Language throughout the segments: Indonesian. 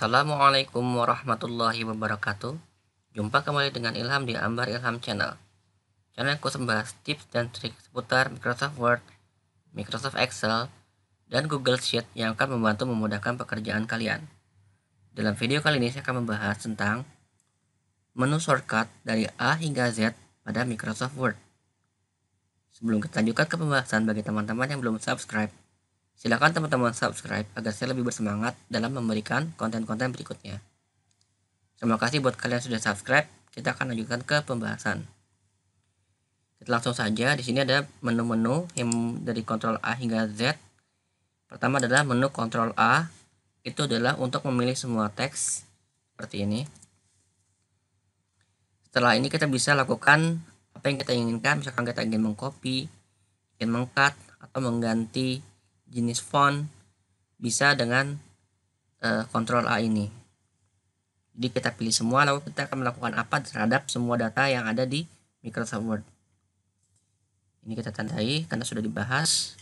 Assalamualaikum warahmatullahi wabarakatuh. Jumpa kembali dengan Ilham di Ambar Ilham Channel. Channel yang khusus membahas tips dan trik seputar Microsoft Word, Microsoft Excel, dan Google Sheet yang akan membantu memudahkan pekerjaan kalian. Dalam video kali ini saya akan membahas tentang menu shortcut dari A hingga Z pada Microsoft Word. Sebelum kita lanjutkan ke pembahasan bagi teman-teman yang belum subscribe, Silakan teman-teman subscribe agar saya lebih bersemangat dalam memberikan konten-konten berikutnya. Terima kasih buat kalian yang sudah subscribe. Kita akan lanjutkan ke pembahasan. Kita langsung saja. Di sini ada menu-menu yang dari kontrol A hingga Z. Pertama adalah menu kontrol A. Itu adalah untuk memilih semua teks seperti ini. Setelah ini kita bisa lakukan apa yang kita inginkan. Misalkan kita ingin mengcopy, ingin mengcut, atau mengganti jenis font bisa dengan uh, A ini. Jadi kita pilih semua lalu kita akan melakukan apa terhadap semua data yang ada di Microsoft Word. Ini kita tandai karena sudah dibahas.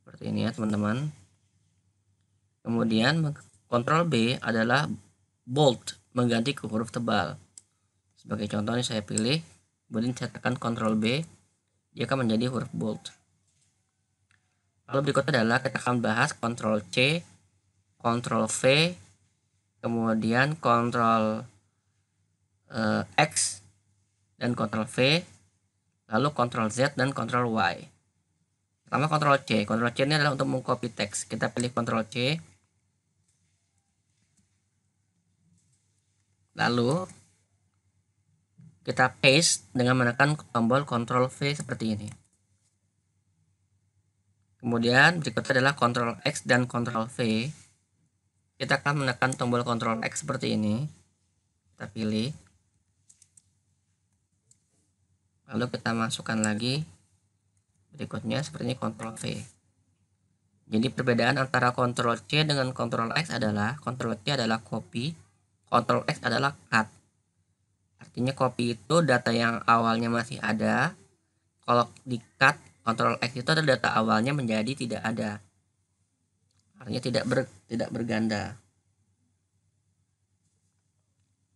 Seperti ini ya teman-teman. Kemudian kontrol B adalah bold mengganti ke huruf tebal. Sebagai contoh ini saya pilih, kemudian tekan kontrol B, dia akan menjadi huruf bold. Lalu berikutnya adalah kita akan bahas Ctrl C, Ctrl V, kemudian Ctrl uh, eh, X dan Ctrl V, lalu Ctrl Z dan Ctrl Y. Pertama Ctrl C. Ctrl C ini adalah untuk mengcopy teks. Kita pilih Ctrl C. Lalu kita paste dengan menekan tombol Ctrl V seperti ini. Kemudian berikutnya adalah Ctrl X dan Ctrl V. Kita akan menekan tombol Ctrl X seperti ini. Kita pilih. Lalu kita masukkan lagi berikutnya seperti ini Ctrl V. Jadi perbedaan antara Ctrl C dengan Ctrl X adalah Ctrl C adalah copy, Ctrl X adalah cut. Artinya copy itu data yang awalnya masih ada. Kalau di cut, Ctrl X itu ada data awalnya menjadi tidak ada. Artinya tidak ber, tidak berganda.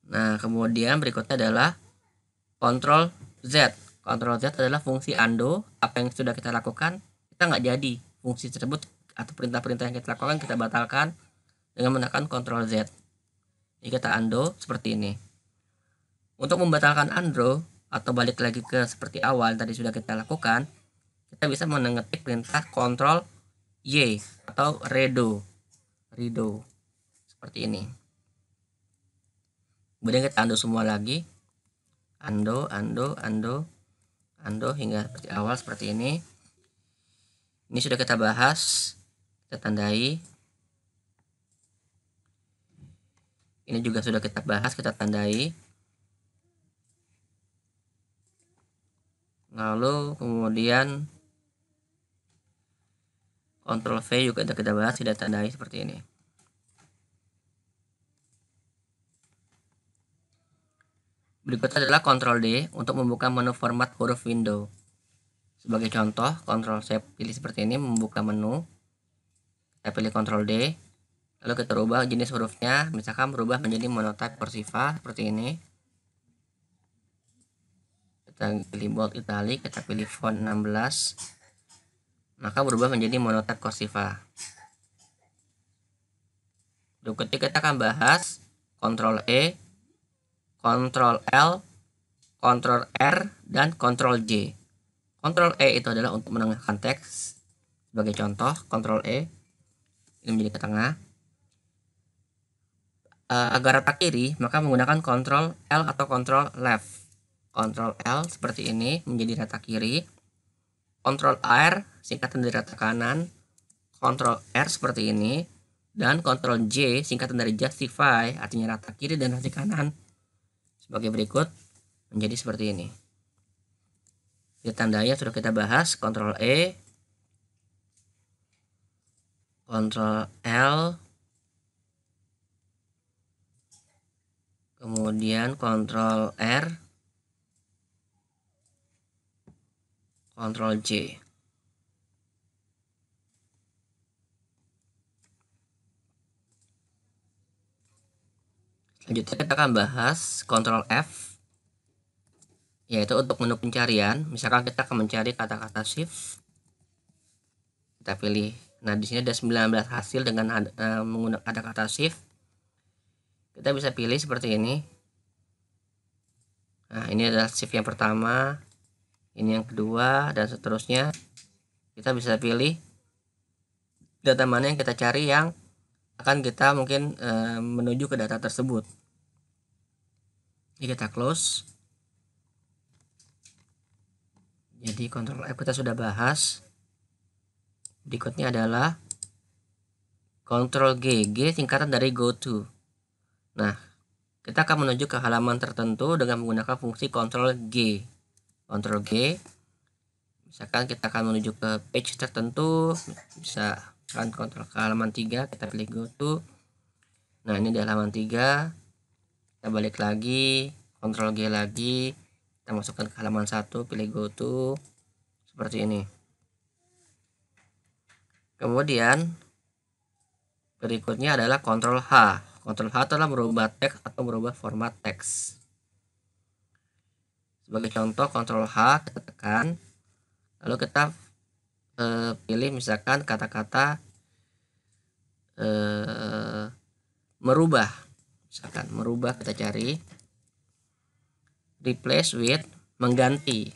Nah, kemudian berikutnya adalah Ctrl Z. Ctrl Z adalah fungsi undo. Apa yang sudah kita lakukan, kita nggak jadi. Fungsi tersebut atau perintah-perintah yang kita lakukan, kita batalkan dengan menekan Ctrl Z. Ini kita undo seperti ini. Untuk membatalkan undraw atau balik lagi ke seperti awal tadi sudah kita lakukan, kita bisa mengetik perintah Ctrl Y atau redo. Redo. Seperti ini. Kemudian kita undo semua lagi. Undo, undo, undo, undo hingga seperti awal seperti ini. Ini sudah kita bahas. Kita tandai. Ini juga sudah kita bahas, kita tandai. lalu kemudian Ctrl V juga kita bahas tidak tandai seperti ini Berikutnya adalah Ctrl D untuk membuka menu format huruf window. Sebagai contoh, Ctrl C pilih seperti ini membuka menu. Kita pilih Ctrl D, lalu kita rubah jenis hurufnya, misalkan berubah menjadi monotype kursiva seperti ini kita pilih bold italic kita pilih font 16 maka berubah menjadi monotype kursiva berikutnya kita akan bahas Ctrl E Ctrl L Ctrl R dan Ctrl J Ctrl E itu adalah untuk menengahkan teks sebagai contoh Ctrl E ini menjadi ke tengah eh, agar rata kiri maka menggunakan Ctrl L atau Ctrl Left Ctrl L seperti ini menjadi rata kiri. Ctrl R singkatan dari rata kanan. Ctrl R seperti ini dan Ctrl J singkatan dari justify artinya rata kiri dan rata kanan sebagai berikut menjadi seperti ini. Ditandanya tandanya sudah kita bahas Ctrl E Ctrl L kemudian Ctrl R Ctrl J. Selanjutnya kita akan bahas Ctrl F yaitu untuk menu pencarian. Misalkan kita akan mencari kata-kata shift. Kita pilih. Nah, di sini ada 19 hasil dengan uh, menggunakan kata-kata shift. Kita bisa pilih seperti ini. Nah, ini adalah shift yang pertama, ini yang kedua dan seterusnya kita bisa pilih data mana yang kita cari yang akan kita mungkin e, menuju ke data tersebut ini kita close jadi kontrol F kita sudah bahas berikutnya adalah kontrol G G singkatan dari go to nah kita akan menuju ke halaman tertentu dengan menggunakan fungsi kontrol G Ctrl G misalkan kita akan menuju ke page tertentu bisa kan kontrol ke halaman 3 kita klik go to nah ini di halaman 3 kita balik lagi kontrol G lagi kita masukkan ke halaman 1 pilih go to seperti ini kemudian berikutnya adalah kontrol H kontrol H adalah merubah teks atau merubah format teks sebagai contoh kontrol H kita tekan lalu kita e, pilih misalkan kata-kata e, merubah misalkan merubah kita cari replace with mengganti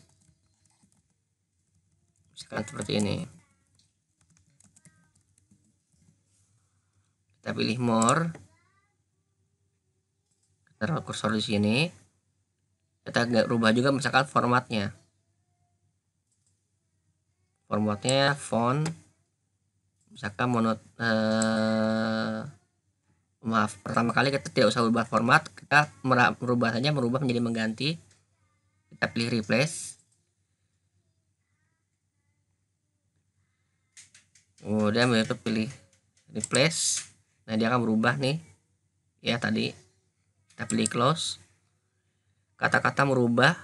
misalkan seperti ini kita pilih more kita taruh kursor di sini kita rubah juga misalkan formatnya formatnya font misalkan monot eh, maaf pertama kali kita tidak usah ubah format kita merubah saja merubah menjadi mengganti kita pilih replace kemudian kita pilih replace nah dia akan berubah nih ya tadi kita pilih close kata-kata merubah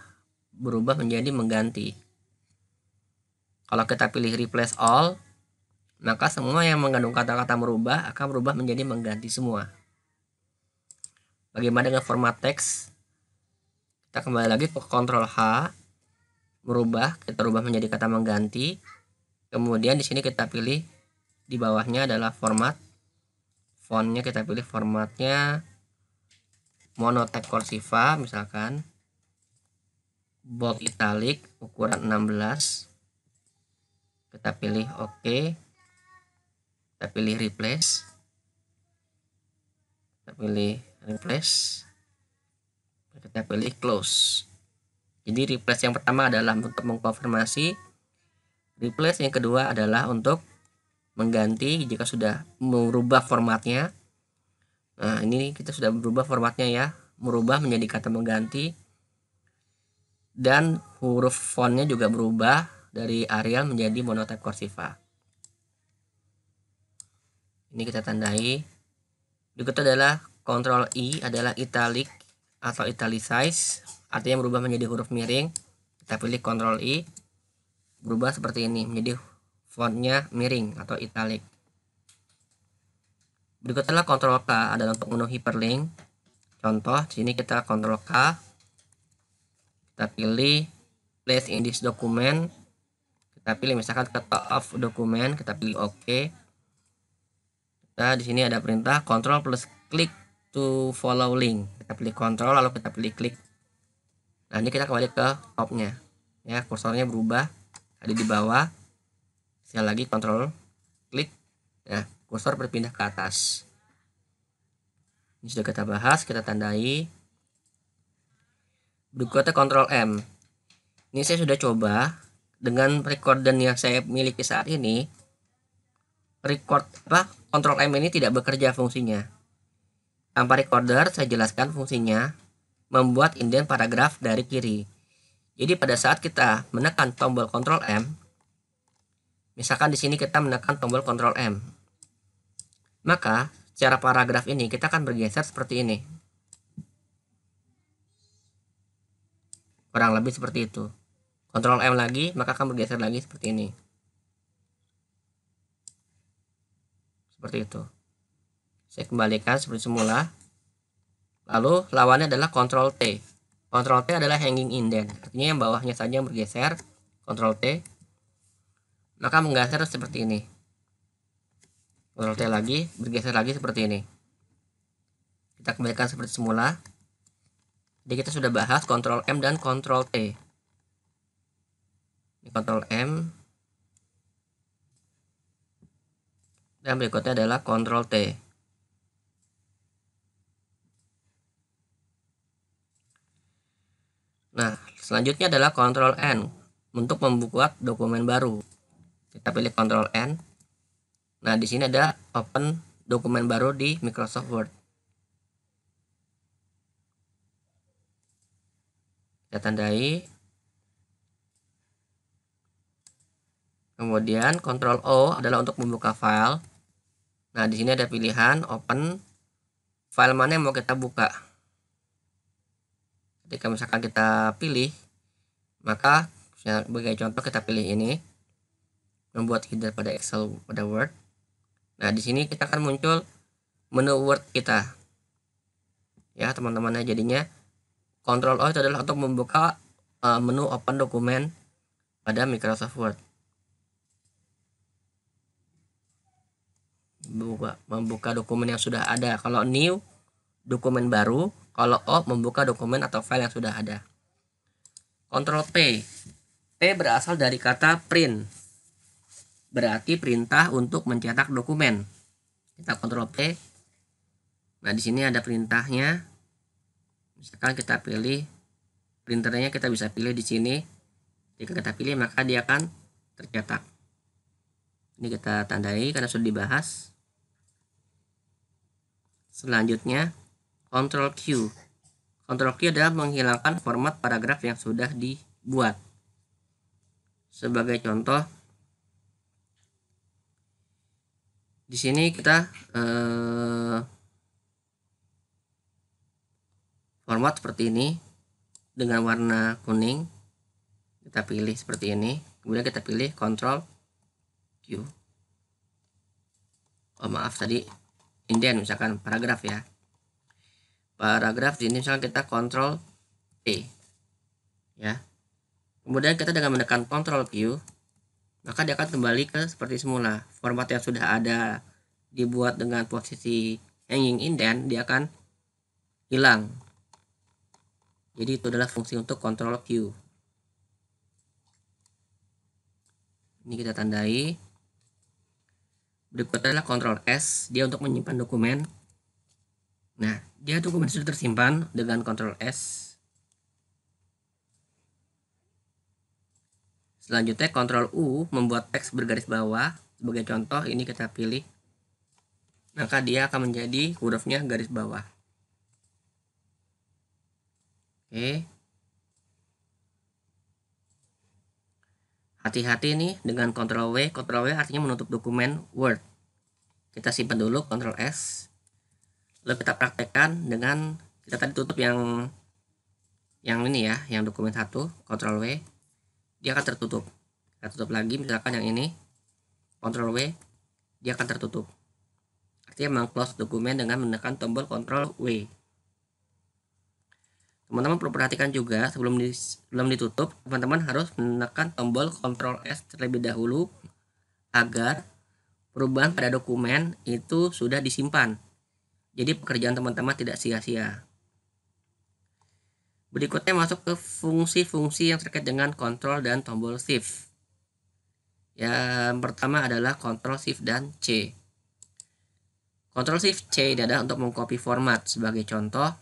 berubah menjadi mengganti. Kalau kita pilih replace all, maka semua yang mengandung kata-kata merubah akan berubah menjadi mengganti semua. Bagaimana dengan format teks? Kita kembali lagi ke kontrol H, merubah, kita rubah menjadi kata mengganti. Kemudian di sini kita pilih di bawahnya adalah format. Fontnya kita pilih formatnya monotek korsiva misalkan bold italic ukuran 16 kita pilih OK kita pilih replace kita pilih replace kita pilih close jadi replace yang pertama adalah untuk mengkonfirmasi replace yang kedua adalah untuk mengganti jika sudah merubah formatnya Nah, ini kita sudah berubah formatnya ya, merubah menjadi kata mengganti. Dan huruf fontnya juga berubah dari Arial menjadi monotype kursiva. Ini kita tandai. Berikut adalah Ctrl I adalah italic atau italicize, artinya berubah menjadi huruf miring. Kita pilih Ctrl I, berubah seperti ini menjadi fontnya miring atau italic berikutnya kontrol K adalah untuk menu hyperlink contoh di sini kita kontrol K kita pilih place in this document kita pilih misalkan ke top of dokumen kita pilih OK kita di sini ada perintah kontrol plus klik to follow link kita pilih kontrol lalu kita pilih klik nah ini kita kembali ke topnya ya kursornya berubah ada di bawah sekali lagi kontrol klik nah kursor berpindah ke atas. Ini sudah kita bahas, kita tandai. Berikutnya Ctrl M. Ini saya sudah coba dengan recorder yang saya miliki saat ini. Record apa? Ctrl M ini tidak bekerja fungsinya. Tanpa recorder saya jelaskan fungsinya membuat indent paragraf dari kiri. Jadi pada saat kita menekan tombol Ctrl M, misalkan di sini kita menekan tombol Ctrl M, maka secara paragraf ini kita akan bergeser seperti ini. Kurang lebih seperti itu. Ctrl M lagi, maka akan bergeser lagi seperti ini. Seperti itu. Saya kembalikan seperti semula. Lalu lawannya adalah Ctrl T. Ctrl T adalah hanging indent. Artinya yang bawahnya saja yang bergeser. Ctrl T. Maka menggeser seperti ini. T lagi bergeser lagi seperti ini kita kembalikan seperti semula jadi kita sudah bahas kontrol M dan kontrol T ini kontrol M dan berikutnya adalah kontrol T nah selanjutnya adalah kontrol N untuk membuat dokumen baru kita pilih kontrol N Nah, di sini ada open dokumen baru di Microsoft Word. Kita tandai. Kemudian Ctrl O adalah untuk membuka file. Nah, di sini ada pilihan open file mana yang mau kita buka. Ketika misalkan kita pilih, maka sebagai contoh kita pilih ini membuat header pada Excel pada Word Nah, di sini kita akan muncul menu Word kita. Ya, teman-teman nah Jadinya Control O itu adalah untuk membuka uh, menu open dokumen pada Microsoft Word. Buka, membuka dokumen yang sudah ada. Kalau new dokumen baru, kalau O membuka dokumen atau file yang sudah ada. Control P. P berasal dari kata print berarti perintah untuk mencetak dokumen. Kita kontrol P. Nah, di sini ada perintahnya. Misalkan kita pilih printernya kita bisa pilih di sini. Jika kita pilih maka dia akan tercetak. Ini kita tandai karena sudah dibahas. Selanjutnya, Ctrl Q. Ctrl Q adalah menghilangkan format paragraf yang sudah dibuat. Sebagai contoh, di sini kita uh, format seperti ini dengan warna kuning kita pilih seperti ini kemudian kita pilih control Q oh maaf tadi indian misalkan paragraf ya paragraf di sini misalkan kita control T ya kemudian kita dengan menekan control Q maka dia akan kembali ke seperti semula. Format yang sudah ada dibuat dengan posisi hanging indent, dia akan hilang. Jadi itu adalah fungsi untuk control Q. Ini kita tandai. Berikutnya adalah control S, dia untuk menyimpan dokumen. Nah, dia dokumen sudah tersimpan dengan control S Selanjutnya kontrol U membuat teks bergaris bawah. Sebagai contoh ini kita pilih. Maka dia akan menjadi hurufnya garis bawah. Oke. Hati-hati nih dengan kontrol W. Kontrol W artinya menutup dokumen Word. Kita simpan dulu kontrol S. Lalu kita praktekkan dengan kita tadi tutup yang yang ini ya, yang dokumen satu, kontrol W dia akan tertutup kita tutup lagi misalkan yang ini Ctrl W dia akan tertutup artinya mengclose dokumen dengan menekan tombol Ctrl W teman-teman perlu perhatikan juga sebelum di, sebelum ditutup teman-teman harus menekan tombol Ctrl S terlebih dahulu agar perubahan pada dokumen itu sudah disimpan jadi pekerjaan teman-teman tidak sia-sia Berikutnya masuk ke fungsi-fungsi yang terkait dengan kontrol dan tombol shift. Yang pertama adalah kontrol shift dan C. Kontrol shift C adalah untuk mengcopy format. Sebagai contoh,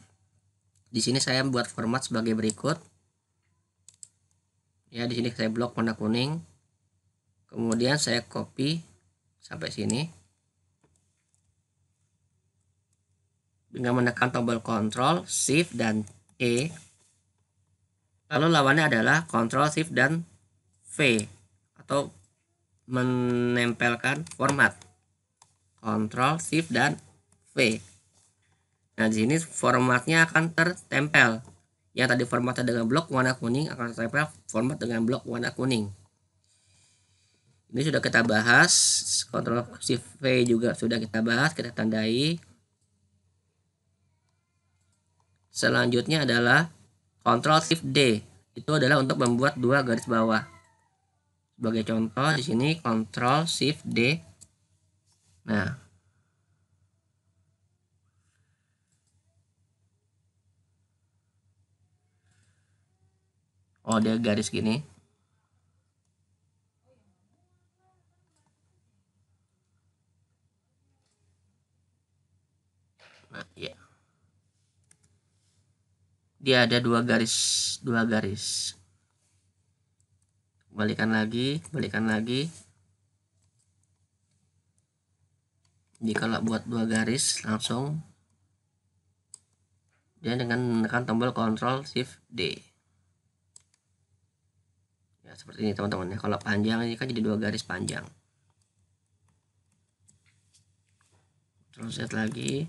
di sini saya buat format sebagai berikut. Ya, di sini saya blok warna kuning. Kemudian saya copy sampai sini. Dengan menekan tombol kontrol, shift dan E Lalu lawannya adalah Ctrl Shift dan V atau menempelkan format. Ctrl Shift dan V. Nah, di sini formatnya akan tertempel. Yang tadi formatnya dengan blok warna kuning akan tertempel format dengan blok warna kuning. Ini sudah kita bahas, Ctrl Shift V juga sudah kita bahas, kita tandai. Selanjutnya adalah Ctrl Shift D itu adalah untuk membuat dua garis bawah. Sebagai contoh di sini Ctrl Shift D. Nah, Oh dia garis gini Nah, ya. Yeah dia ada dua garis dua garis balikan lagi balikan lagi jadi kalau buat dua garis langsung dia dengan menekan tombol Ctrl Shift D ya seperti ini teman-teman ya kalau panjang ini kan jadi dua garis panjang terus lihat lagi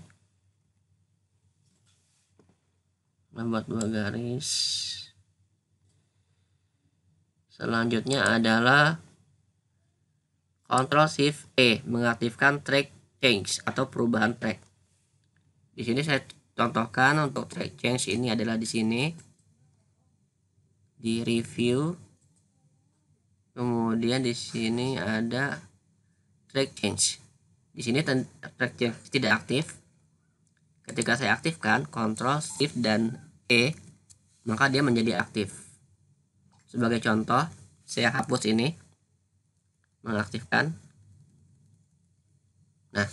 membuat dua garis selanjutnya adalah Ctrl Shift E mengaktifkan track change atau perubahan track di sini saya contohkan untuk track change ini adalah di sini di review kemudian di sini ada track change di sini track change tidak aktif ketika saya aktifkan Ctrl Shift dan E maka dia menjadi aktif sebagai contoh saya hapus ini mengaktifkan nah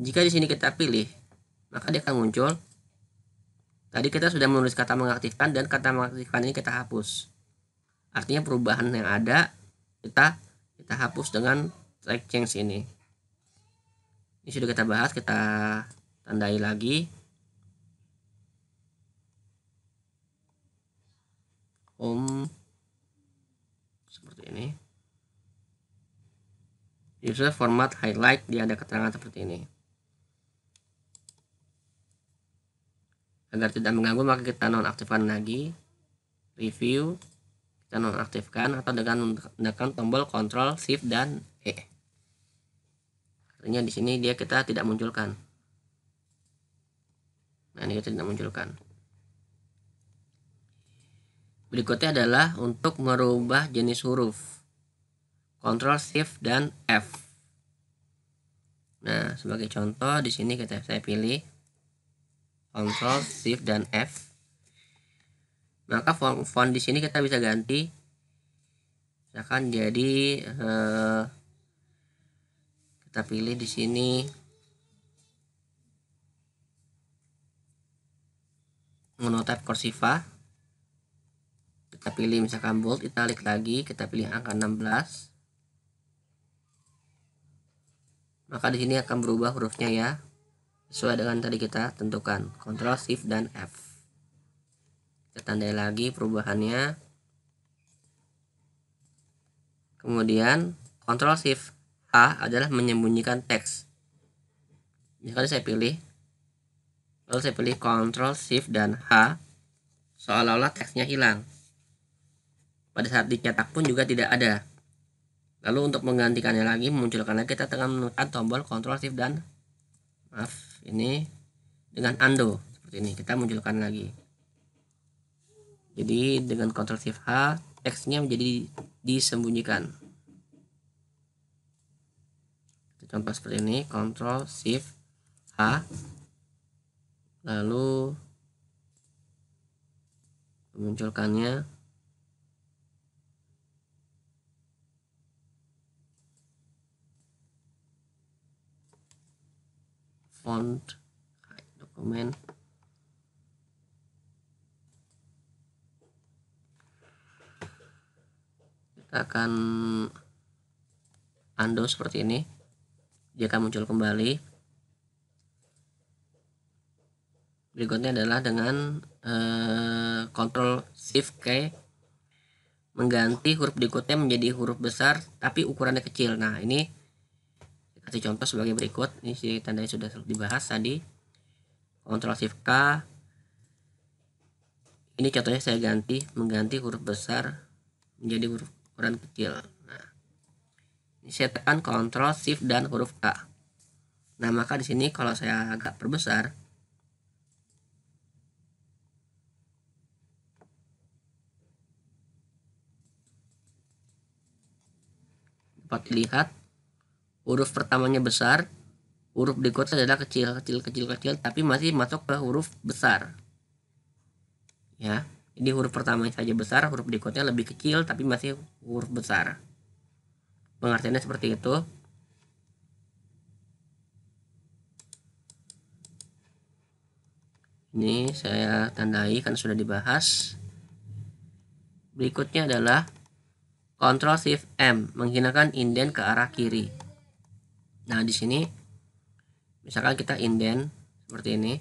jika di sini kita pilih maka dia akan muncul tadi kita sudah menulis kata mengaktifkan dan kata mengaktifkan ini kita hapus artinya perubahan yang ada kita kita hapus dengan track change ini ini sudah kita bahas kita tandai lagi home seperti ini user format highlight dia ada keterangan seperti ini agar tidak mengganggu maka kita nonaktifkan lagi review kita nonaktifkan atau dengan menekan tombol Control, Shift dan E artinya di sini dia kita tidak munculkan Nah, ini kita tidak munculkan. Berikutnya adalah untuk merubah jenis huruf. Ctrl Shift dan F. Nah, sebagai contoh di sini kita saya pilih Ctrl Shift dan F. Maka font, font di sini kita bisa ganti misalkan jadi eh, kita pilih di sini monotype kursiva kita pilih misalkan bold Kita klik lagi kita pilih angka 16 maka di sini akan berubah hurufnya ya sesuai dengan tadi kita tentukan Ctrl Shift dan F kita tandai lagi perubahannya kemudian Ctrl Shift H adalah menyembunyikan teks kali saya pilih lalu saya pilih Ctrl Shift dan H seolah-olah teksnya hilang pada saat dicetak pun juga tidak ada lalu untuk menggantikannya lagi lagi kita tekan menekan tombol Ctrl Shift dan maaf ini dengan undo seperti ini kita munculkan lagi jadi dengan Ctrl Shift H teksnya menjadi disembunyikan contoh seperti ini Ctrl Shift H lalu memunculkannya font dokumen kita akan undo seperti ini dia akan muncul kembali berikutnya adalah dengan eh, kontrol Shift K mengganti huruf berikutnya menjadi huruf besar tapi ukurannya kecil. Nah ini kasih contoh sebagai berikut. Ini si tandanya sudah dibahas tadi. Kontrol Shift K. Ini contohnya saya ganti mengganti huruf besar menjadi huruf ukuran kecil. Nah, ini saya tekan control Shift dan huruf K. Nah maka di sini kalau saya agak perbesar dapat lihat huruf pertamanya besar huruf berikutnya adalah kecil kecil kecil kecil tapi masih masuk ke huruf besar ya ini huruf pertama saja besar huruf berikutnya lebih kecil tapi masih huruf besar pengertiannya seperti itu ini saya tandai kan sudah dibahas berikutnya adalah Ctrl Shift M menghilangkan inden ke arah kiri. Nah, di sini misalkan kita inden seperti ini.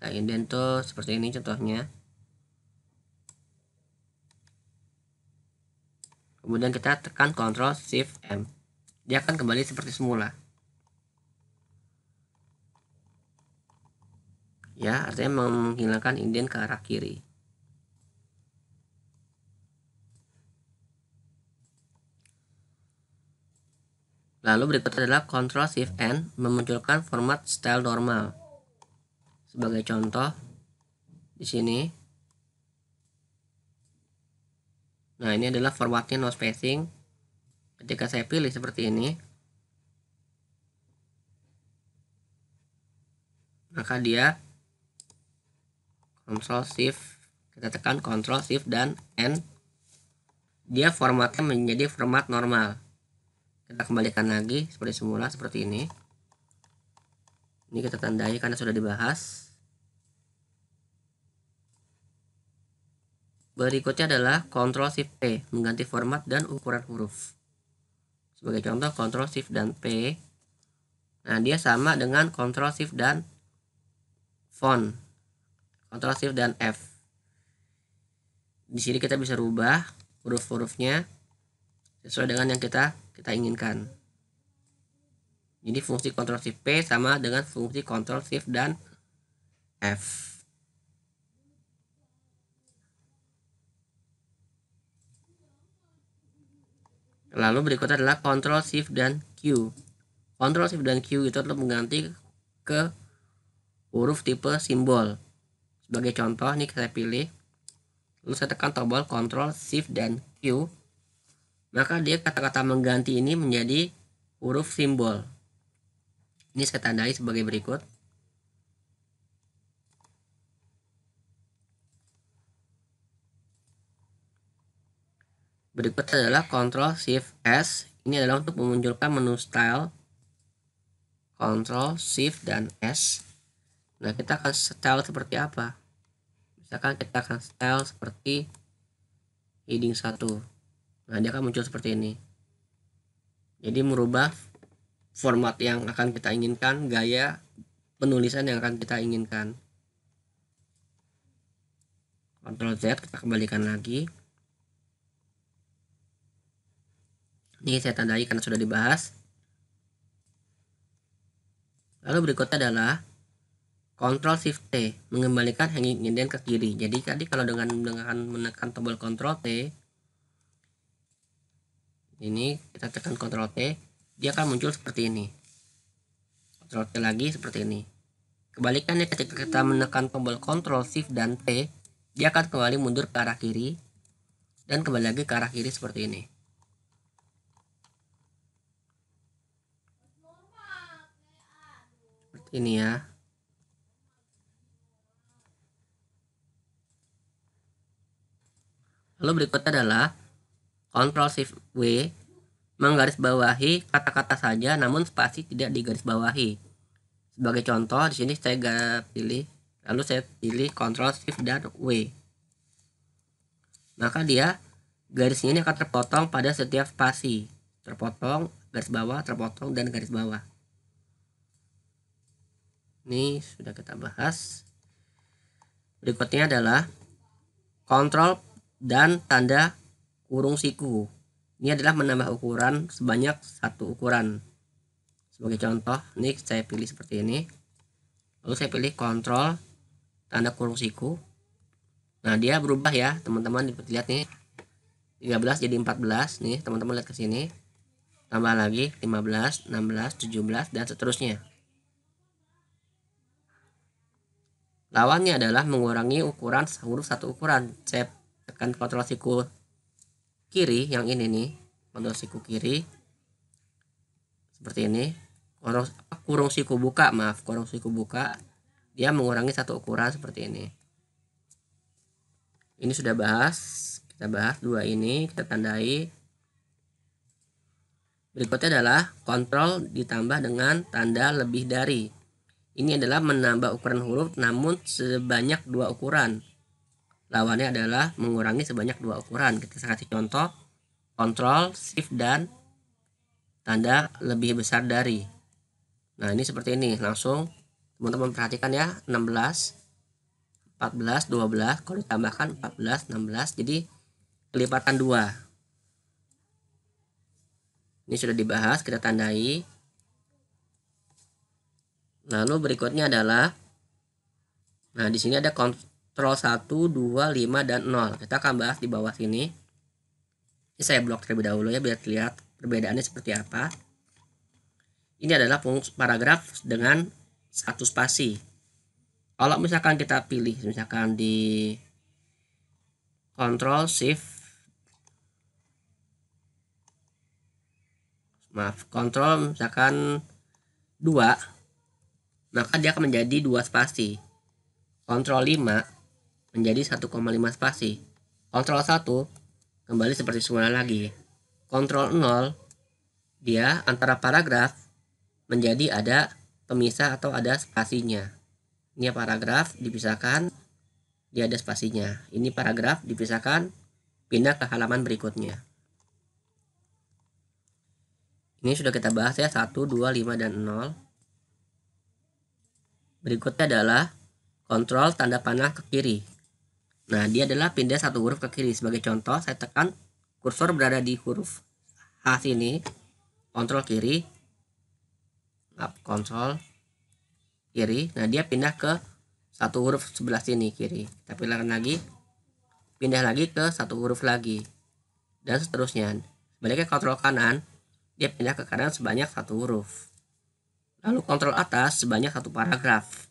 Kita inden tuh seperti ini contohnya. Kemudian kita tekan Ctrl Shift M. Dia akan kembali seperti semula. ya artinya menghilangkan inden ke arah kiri Lalu berikut adalah Ctrl Shift N memunculkan format style normal. Sebagai contoh di sini. Nah, ini adalah formatnya no spacing. Ketika saya pilih seperti ini, maka dia Ctrl Shift kita tekan Ctrl Shift dan N dia formatnya menjadi format normal kita kembalikan lagi seperti semula seperti ini ini kita tandai karena sudah dibahas berikutnya adalah Ctrl Shift P mengganti format dan ukuran huruf sebagai contoh Ctrl Shift dan P nah dia sama dengan Ctrl Shift dan font Ctrl Shift dan F di sini kita bisa rubah huruf-hurufnya sesuai dengan yang kita kita inginkan. Jadi fungsi kontrol shift P sama dengan fungsi kontrol shift dan F. Lalu berikutnya adalah Control Shift dan Q. Control Shift dan Q itu untuk mengganti ke huruf tipe simbol. Sebagai contoh ini saya pilih lalu saya tekan tombol Control Shift dan Q maka dia kata-kata mengganti ini menjadi huruf simbol. Ini saya tandai sebagai berikut. Berikut adalah Ctrl Shift S. Ini adalah untuk memunculkan menu style. Ctrl Shift dan S. Nah, kita akan style seperti apa? Misalkan kita akan style seperti heading 1 nah dia akan muncul seperti ini jadi merubah format yang akan kita inginkan gaya penulisan yang akan kita inginkan Ctrl Z kita kembalikan lagi ini saya tandai karena sudah dibahas lalu berikutnya adalah Ctrl Shift T mengembalikan hanging indent ke kiri jadi tadi kalau dengan dengan menekan tombol Ctrl T ini kita tekan Ctrl T dia akan muncul seperti ini Ctrl T lagi seperti ini kebalikannya ketika kita menekan tombol Ctrl Shift dan T dia akan kembali mundur ke arah kiri dan kembali lagi ke arah kiri seperti ini seperti ini ya Lalu berikutnya adalah Ctrl Shift W menggarisbawahi kata-kata saja namun spasi tidak digarisbawahi. Sebagai contoh di sini saya pilih lalu saya pilih Control Shift dan W. Maka dia garisnya ini akan terpotong pada setiap spasi. Terpotong, garis bawah, terpotong dan garis bawah. Ini sudah kita bahas. Berikutnya adalah kontrol dan tanda kurung siku. Ini adalah menambah ukuran sebanyak satu ukuran. Sebagai contoh, ini saya pilih seperti ini. Lalu saya pilih kontrol tanda kurung siku. Nah, dia berubah ya, teman-teman dapat lihat nih. 13 jadi 14 nih, teman-teman lihat ke sini. Tambah lagi 15, 16, 17 dan seterusnya. Lawannya adalah mengurangi ukuran huruf satu ukuran. Saya tekan kontrol siku kiri yang ini nih contoh siku kiri seperti ini kurung, kurung siku buka maaf kurung siku buka dia mengurangi satu ukuran seperti ini ini sudah bahas kita bahas dua ini kita tandai berikutnya adalah kontrol ditambah dengan tanda lebih dari ini adalah menambah ukuran huruf namun sebanyak dua ukuran lawannya adalah mengurangi sebanyak dua ukuran kita kasih contoh kontrol shift dan tanda lebih besar dari nah ini seperti ini langsung teman-teman perhatikan ya 16 14 12 kalau ditambahkan 14 16 jadi kelipatan dua ini sudah dibahas kita tandai lalu berikutnya adalah nah di sini ada troll 1, 2, 5, dan 0. Kita akan bahas di bawah sini. Ini saya blok terlebih dahulu ya biar terlihat perbedaannya seperti apa. Ini adalah paragraf dengan satu spasi. Kalau misalkan kita pilih, misalkan di Control Shift maaf control misalkan 2 maka dia akan menjadi dua spasi control 5 menjadi 1,5 spasi. Kontrol 1 kembali seperti semula lagi. Kontrol 0 dia antara paragraf menjadi ada pemisah atau ada spasinya. Ini paragraf dipisahkan, dia ada spasinya. Ini paragraf dipisahkan, pindah ke halaman berikutnya. Ini sudah kita bahas ya, 1, 2, 5, dan 0. Berikutnya adalah kontrol tanda panah ke kiri. Nah, dia adalah pindah satu huruf ke kiri. Sebagai contoh, saya tekan kursor berada di huruf H sini. Kontrol kiri. up kontrol kiri. Nah, dia pindah ke satu huruf sebelah sini kiri. Kita pindahkan lagi. Pindah lagi ke satu huruf lagi. Dan seterusnya. Sebaliknya kontrol kanan, dia pindah ke kanan sebanyak satu huruf. Lalu kontrol atas sebanyak satu paragraf.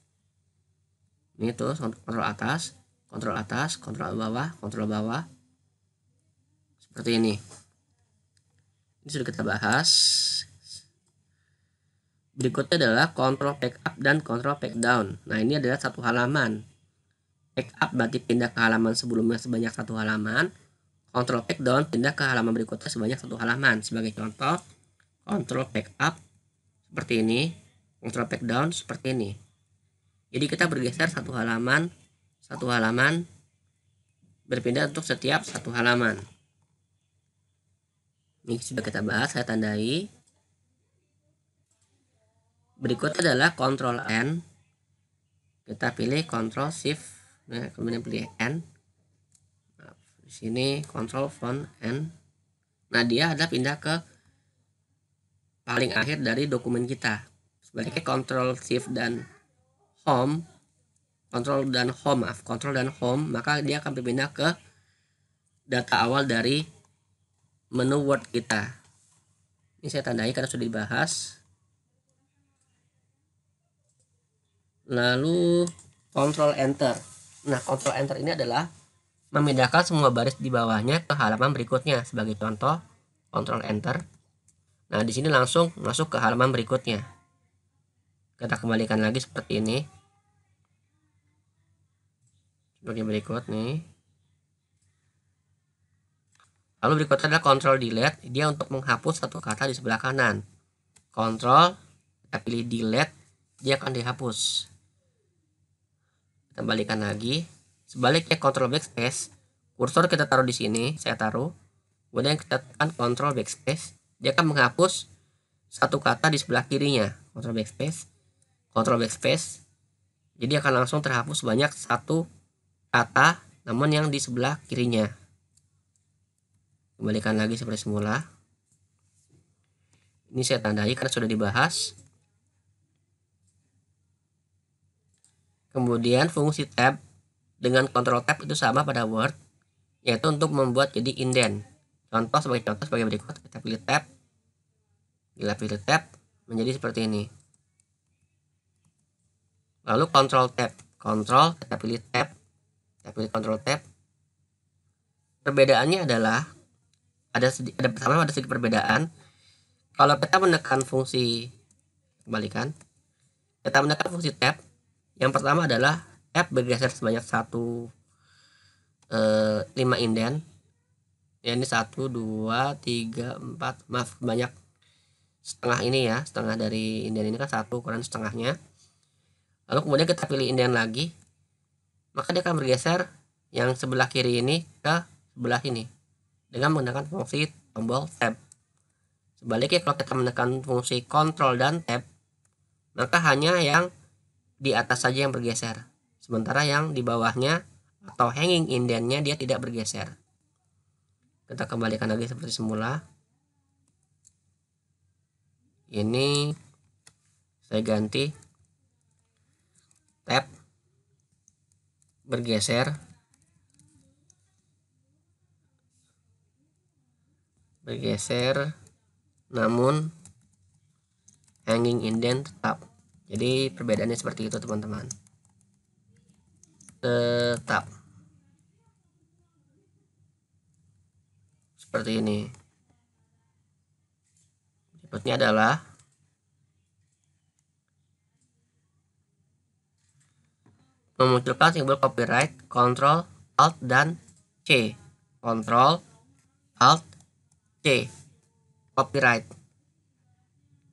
Ini tuh kontrol atas kontrol atas kontrol bawah kontrol bawah seperti ini ini sudah kita bahas berikutnya adalah kontrol up dan kontrol down. nah ini adalah satu halaman up berarti pindah ke halaman sebelumnya sebanyak satu halaman kontrol down pindah ke halaman berikutnya sebanyak satu halaman sebagai contoh kontrol up seperti ini kontrol down seperti ini jadi kita bergeser satu halaman satu halaman berpindah untuk setiap satu halaman ini sudah kita bahas saya tandai berikut adalah Ctrl N kita pilih Ctrl Shift nah, kemudian pilih N di sini Ctrl Font N nah dia ada pindah ke paling akhir dari dokumen kita sebaliknya Ctrl Shift dan Home control dan home maaf control dan home maka dia akan berpindah ke data awal dari menu Word kita ini saya tandai karena sudah dibahas lalu control enter nah control enter ini adalah memindahkan semua baris di bawahnya ke halaman berikutnya sebagai contoh control enter nah di sini langsung masuk ke halaman berikutnya kita kembalikan lagi seperti ini sebagai berikut nih lalu berikutnya adalah control delete dia untuk menghapus satu kata di sebelah kanan control kita pilih delete dia akan dihapus kita balikan lagi sebaliknya control backspace kursor kita taruh di sini saya taruh kemudian kita tekan control backspace dia akan menghapus satu kata di sebelah kirinya control backspace control backspace jadi akan langsung terhapus banyak satu kata namun yang di sebelah kirinya kembalikan lagi seperti semula ini saya tandai karena sudah dibahas kemudian fungsi tab dengan kontrol tab itu sama pada Word yaitu untuk membuat jadi indent contoh sebagai contoh sebagai berikut kita pilih tab kita pilih tab menjadi seperti ini lalu kontrol tab kontrol kita pilih tab pilih control tab perbedaannya adalah ada ada pertama ada sedikit perbedaan kalau kita menekan fungsi kembalikan kita menekan fungsi tab yang pertama adalah tab bergeser sebanyak satu eh, 5 inden ya ini satu dua tiga empat maaf banyak setengah ini ya setengah dari inden ini kan satu kurang setengahnya lalu kemudian kita pilih inden lagi maka dia akan bergeser yang sebelah kiri ini ke sebelah ini dengan menggunakan fungsi tombol tab. Sebaliknya kalau kita menekan fungsi control dan tab, maka hanya yang di atas saja yang bergeser. Sementara yang di bawahnya atau hanging indentnya dia tidak bergeser. Kita kembalikan lagi seperti semula. Ini saya ganti tab bergeser bergeser namun hanging indent tetap jadi perbedaannya seperti itu teman-teman tetap seperti ini berikutnya adalah memunculkan simbol copyright Ctrl Alt dan C. Ctrl Alt C. Copyright.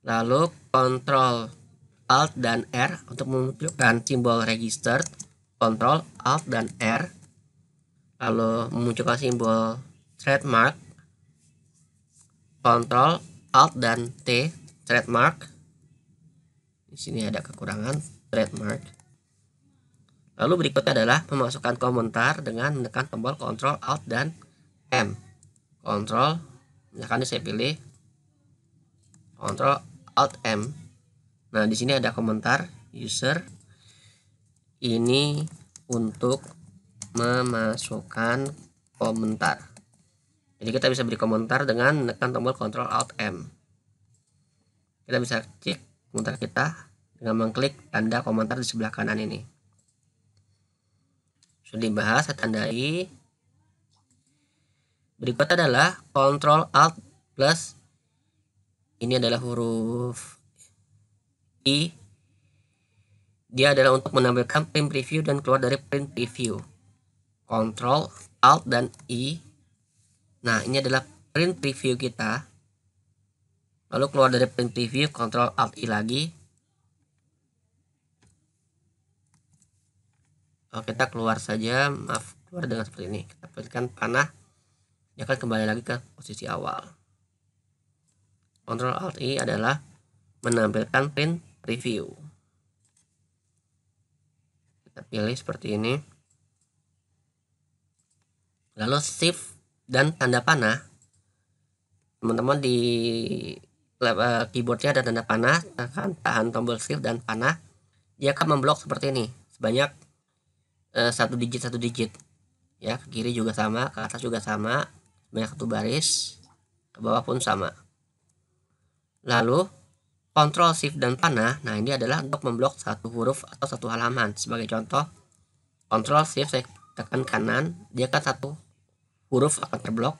Lalu Ctrl Alt dan R untuk memunculkan simbol registered. Ctrl Alt dan R. Lalu memunculkan simbol trademark. Ctrl Alt dan T trademark. Di sini ada kekurangan trademark. Lalu berikutnya adalah memasukkan komentar dengan menekan tombol Ctrl Alt dan M. Ctrl, misalkan ini saya pilih Ctrl Alt M. Nah, di sini ada komentar user ini untuk memasukkan komentar. Jadi kita bisa beri komentar dengan menekan tombol Ctrl Alt M. Kita bisa cek komentar kita dengan mengklik tanda komentar di sebelah kanan ini. Sudah dibahas, saya tandai. Berikut adalah Control Alt plus ini adalah huruf I. Dia adalah untuk menampilkan print preview dan keluar dari print preview. Control Alt dan I. Nah, ini adalah print preview kita. Lalu keluar dari print preview, Control Alt I lagi. kalau oh, kita keluar saja maaf keluar dengan seperti ini kita pilihkan panah dia akan kembali lagi ke posisi awal Ctrl Alt I adalah menampilkan print review. kita pilih seperti ini lalu shift dan tanda panah teman-teman di eh, keyboardnya ada tanda panah tahan, tahan tombol shift dan panah dia akan memblok seperti ini sebanyak Eh, satu digit satu digit ya ke kiri juga sama ke atas juga sama banyak satu baris ke bawah pun sama lalu Ctrl Shift dan panah nah ini adalah untuk memblok satu huruf atau satu halaman sebagai contoh Ctrl Shift saya tekan kanan dia kan satu huruf akan terblok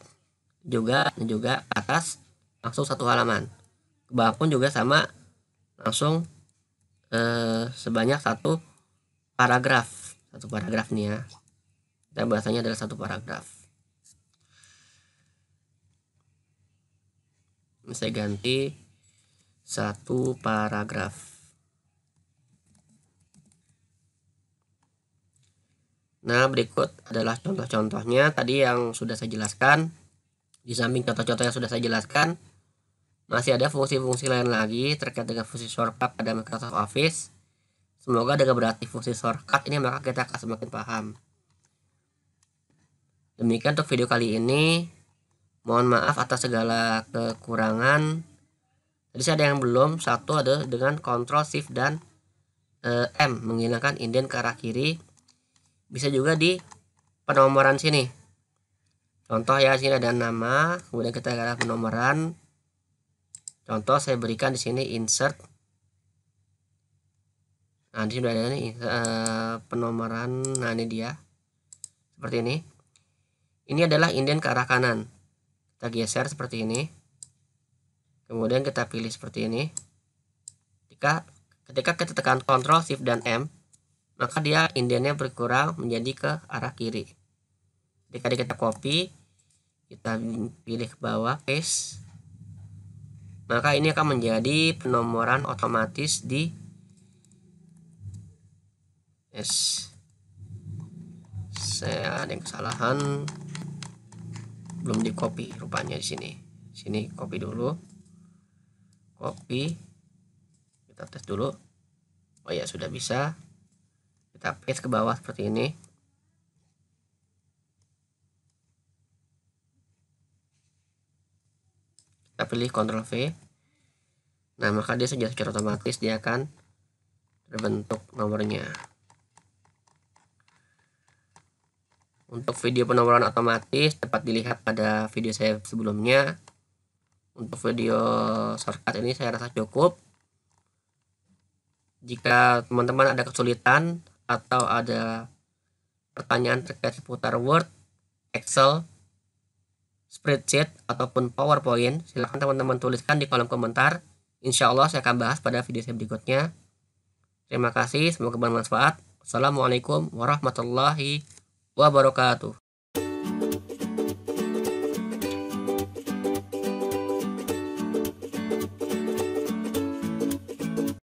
juga dan juga atas langsung satu halaman ke bawah pun juga sama langsung eh, sebanyak satu paragraf satu paragraf nih ya kita bahasanya adalah satu paragraf saya ganti satu paragraf nah berikut adalah contoh-contohnya tadi yang sudah saya jelaskan di samping contoh-contoh yang sudah saya jelaskan masih ada fungsi-fungsi lain lagi terkait dengan fungsi shortcut pada Microsoft Office Semoga dengan berarti fungsi shortcut ini maka kita akan semakin paham. Demikian untuk video kali ini. Mohon maaf atas segala kekurangan. Jadi ada yang belum. Satu ada dengan Ctrl Shift dan e, M menghilangkan inden ke arah kiri. Bisa juga di penomoran sini. Contoh ya sini ada nama, kemudian kita arah penomoran. Contoh saya berikan di sini insert nah di sini ada nih uh, penomoran nah ini dia seperti ini ini adalah inden ke arah kanan kita geser seperti ini kemudian kita pilih seperti ini ketika ketika kita tekan Ctrl Shift dan M maka dia indennya berkurang menjadi ke arah kiri ketika kita copy kita pilih ke bawah paste maka ini akan menjadi penomoran otomatis di S saya ada yang kesalahan belum di copy rupanya di sini sini copy dulu copy kita tes dulu oh ya sudah bisa kita paste ke bawah seperti ini kita pilih Ctrl V nah maka dia sudah secara otomatis dia akan terbentuk nomornya Untuk video penomoran otomatis dapat dilihat pada video saya sebelumnya. Untuk video shortcut ini saya rasa cukup. Jika teman-teman ada kesulitan atau ada pertanyaan terkait seputar Word, Excel, spreadsheet, ataupun PowerPoint, silahkan teman-teman tuliskan di kolom komentar. Insya Allah saya akan bahas pada video saya berikutnya. Terima kasih, semoga bermanfaat. Assalamualaikum warahmatullahi wabarakatuh wabarakatuh.